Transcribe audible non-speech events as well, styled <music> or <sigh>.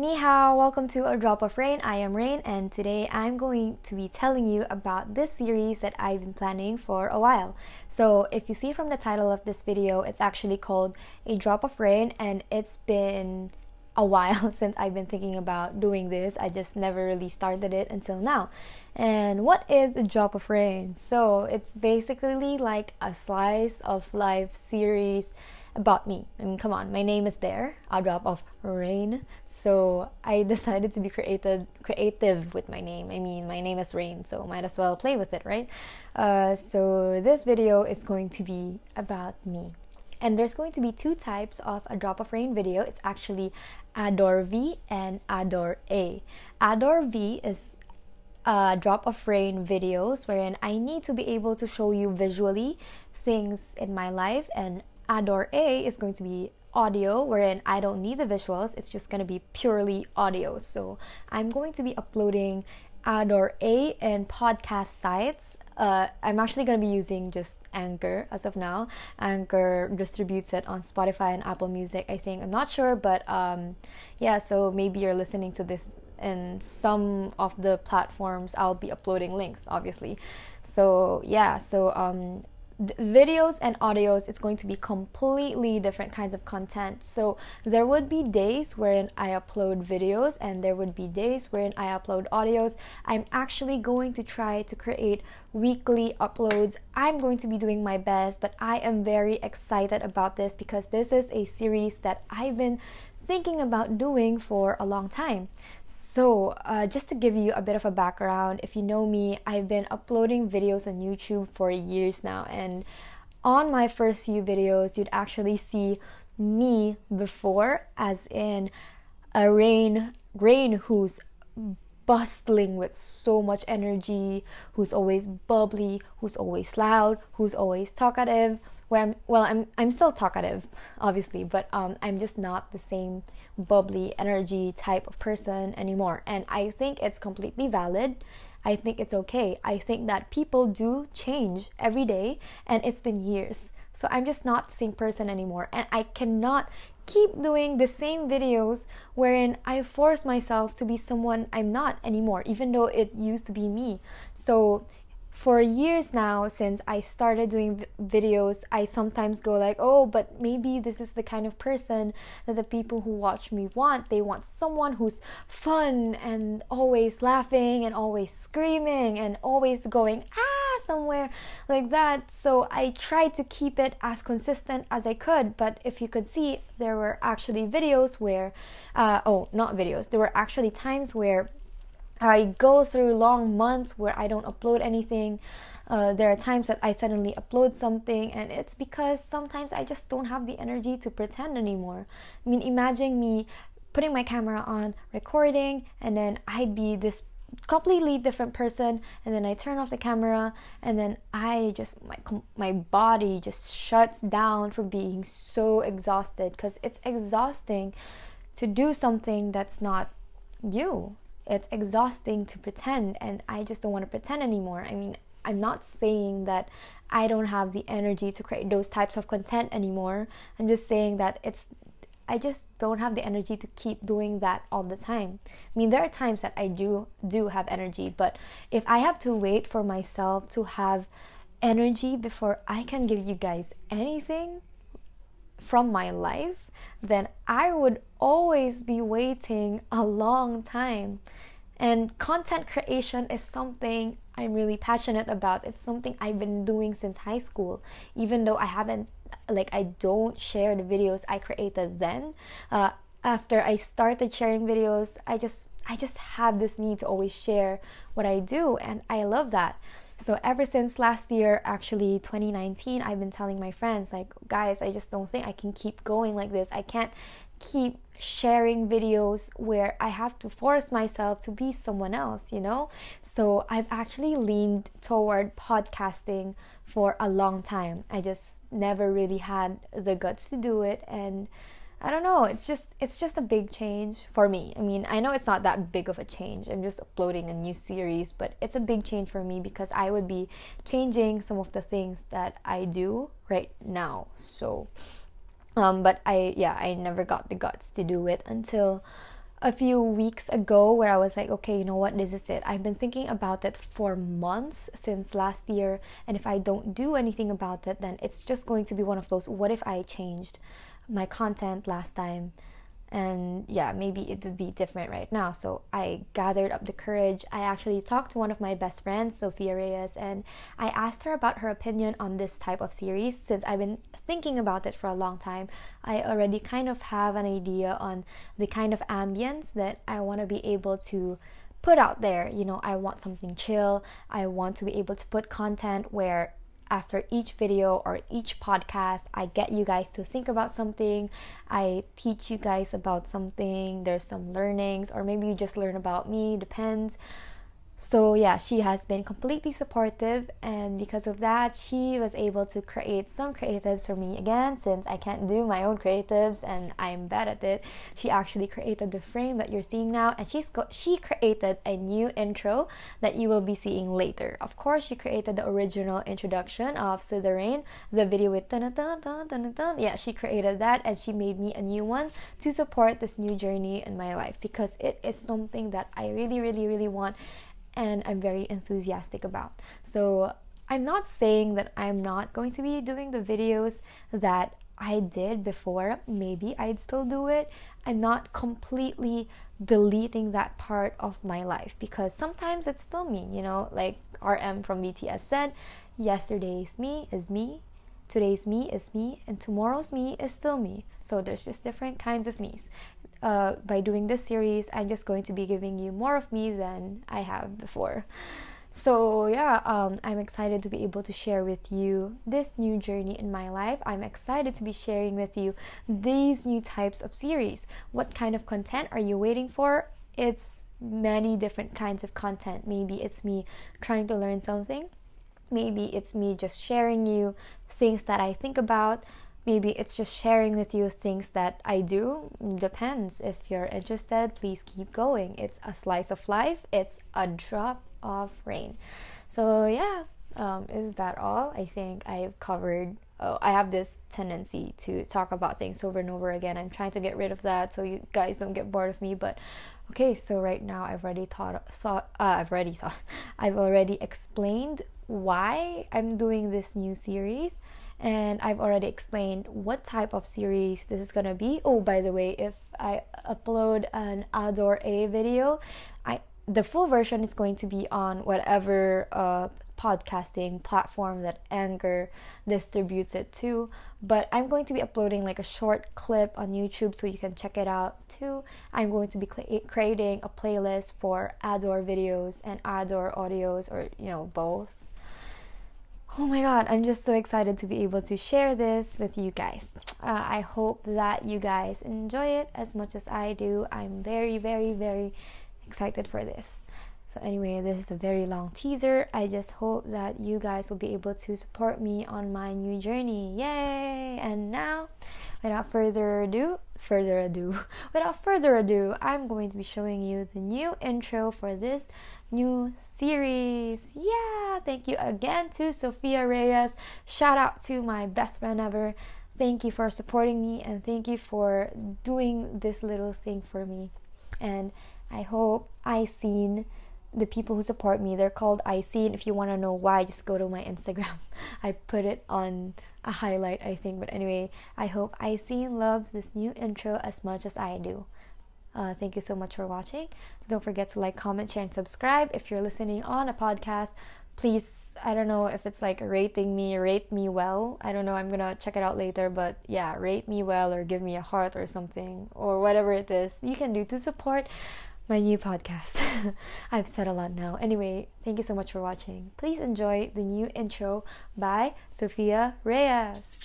Ni hao, welcome to A Drop of Rain. I am Rain, and today I'm going to be telling you about this series that I've been planning for a while. So, if you see from the title of this video, it's actually called A Drop of Rain, and it's been a while <laughs> since I've been thinking about doing this. I just never really started it until now. And what is a drop of rain? So, it's basically like a slice of life series about me. I mean, come on, my name is there, a drop of rain. So I <laughs> decided to be created creative with my name. I mean, my name is Rain, so might as well play with it, right? Uh, so this video is going to be about me. And there's going to be two types of a drop of rain video. It's actually Adore V and Adore A. Adore V is a drop of rain videos wherein I need to be able to show you visually things in my life and Ador A is going to be audio wherein I don't need the visuals it's just going to be purely audio so I'm going to be uploading Ador A and podcast sites uh, I'm actually going to be using just Anchor as of now. Anchor distributes it on Spotify and Apple Music, I think. I'm not sure, but um, yeah, so maybe you're listening to this in some of the platforms. I'll be uploading links, obviously. So yeah, so um, videos and audios it's going to be completely different kinds of content so there would be days wherein i upload videos and there would be days wherein i upload audios i'm actually going to try to create weekly uploads i'm going to be doing my best but i am very excited about this because this is a series that i've been thinking about doing for a long time. So, uh, just to give you a bit of a background, if you know me, I've been uploading videos on YouTube for years now, and on my first few videos, you'd actually see me before, as in a rain, rain who's bustling with so much energy, who's always bubbly, who's always loud, who's always talkative. Where I'm, well, I'm I'm still talkative, obviously, but um, I'm just not the same bubbly energy type of person anymore. And I think it's completely valid. I think it's okay. I think that people do change every day, and it's been years. So I'm just not the same person anymore. And I cannot keep doing the same videos wherein I force myself to be someone I'm not anymore, even though it used to be me. So for years now since I started doing videos, I sometimes go like, "Oh, but maybe this is the kind of person that the people who watch me want. They want someone who's fun and always laughing and always screaming and always going ah somewhere like that. So I tried to keep it as consistent as I could. But if you could see, there were actually videos where, uh, oh, not videos, there were actually times where I go through long months where I don't upload anything. Uh, there are times that I suddenly upload something, and it's because sometimes I just don't have the energy to pretend anymore. I mean, imagine me putting my camera on, recording, and then I'd be this completely different person and then I turn off the camera and then I just my my body just shuts down from being so exhausted cuz it's exhausting to do something that's not you. It's exhausting to pretend and I just don't want to pretend anymore. I mean, I'm not saying that I don't have the energy to create those types of content anymore. I'm just saying that it's I just don't have the energy to keep doing that all the time. I mean, there are times that I do do have energy, but if I have to wait for myself to have energy before I can give you guys anything from my life, then I would always be waiting a long time. And content creation is something I'm really passionate about. It's something I've been doing since high school, even though I haven't, like, I don't share the videos I created then. Uh, after I started sharing videos, I just I just have this need to always share what I do, and I love that. So ever since last year, actually 2019, I've been telling my friends like, guys, I just don't think I can keep going like this. I can't keep sharing videos where I have to force myself to be someone else, you know? So I've actually leaned toward podcasting for a long time. I just never really had the guts to do it and I don't know, it's just it's just a big change for me. I mean, I know it's not that big of a change. I'm just uploading a new series, but it's a big change for me because I would be changing some of the things that I do right now. So um, but I yeah I never got the guts to do it until a few weeks ago where I was like okay you know what this is it I've been thinking about it for months since last year and if I don't do anything about it then it's just going to be one of those what if I changed my content last time and yeah maybe it would be different right now so i gathered up the courage i actually talked to one of my best friends sophia reyes and i asked her about her opinion on this type of series since i've been thinking about it for a long time i already kind of have an idea on the kind of ambience that i want to be able to put out there you know i want something chill i want to be able to put content where after each video or each podcast, I get you guys to think about something. I teach you guys about something. There's some learnings, or maybe you just learn about me, depends. So, yeah, she has been completely supportive, and because of that, she was able to create some creatives for me again since I can't do my own creatives and I'm bad at it. She actually created the frame that you're seeing now, and she's got, she created a new intro that you will be seeing later. Of course, she created the original introduction of Slytherin, the video with dun dun dun dun dun. Yeah, she created that, and she made me a new one to support this new journey in my life because it is something that I really, really, really want and I'm very enthusiastic about. So I'm not saying that I'm not going to be doing the videos that I did before. Maybe I'd still do it. I'm not completely deleting that part of my life because sometimes it's still me, you know, like RM from BTS said, yesterday's me is me, today's me is me, and tomorrow's me is still me. So there's just different kinds of me's uh, by doing this series, I'm just going to be giving you more of me than I have before. So, yeah, um, I'm excited to be able to share with you this new journey in my life. I'm excited to be sharing with you these new types of series. What kind of content are you waiting for? It's many different kinds of content. Maybe it's me trying to learn something, maybe it's me just sharing you things that I think about Maybe it's just sharing with you things that I do. Depends. If you're interested, please keep going. It's a slice of life, it's a drop of rain. So, yeah, um, is that all? I think I've covered. Oh, I have this tendency to talk about things over and over again. I'm trying to get rid of that so you guys don't get bored of me. But okay, so right now I've already thought, thought uh, I've already <laughs> thought, I've already explained why I'm doing this new series and I've already explained what type of series this is gonna be. Oh, by the way, if I upload an Ador A video, I the full version is going to be on whatever uh, podcasting platform that Anchor distributes it to. But I'm going to be uploading like a short clip on YouTube so you can check it out too. I'm going to be cl- creating a playlist for Ador videos and Ador audios, or you know both oh my god, I'm just so excited to be able to share this with you guys. Uh, I hope that you guys enjoy it as much as I do. I'm very, very, very excited for this. So, anyway, this is a very long teaser. I just hope that you guys will be able to support me on my new journey. Yay! And now, without further ado, further ado, <laughs> without further ado, I'm going to be showing you the new intro for this new series. Yeah, thank you again to Sofia Reyes. Shout out to my best friend ever. Thank you for supporting me and thank you for doing this little thing for me. And I hope I seen the people who support me they're called ic and if you want to know why just go to my instagram <laughs> i put it on a highlight i think but anyway i hope ic loves this new intro as much as i do uh, thank you so much for watching don't forget to like comment share and subscribe if you're listening on a podcast please i don't know if it's like rating me rate me well i don't know i'm gonna check it out later but yeah rate me well or give me a heart or something or whatever it is you can do to support my new podcast. <laughs> I've said a lot now. Anyway, thank you so much for watching. Please enjoy the new intro by Sofia Reyes.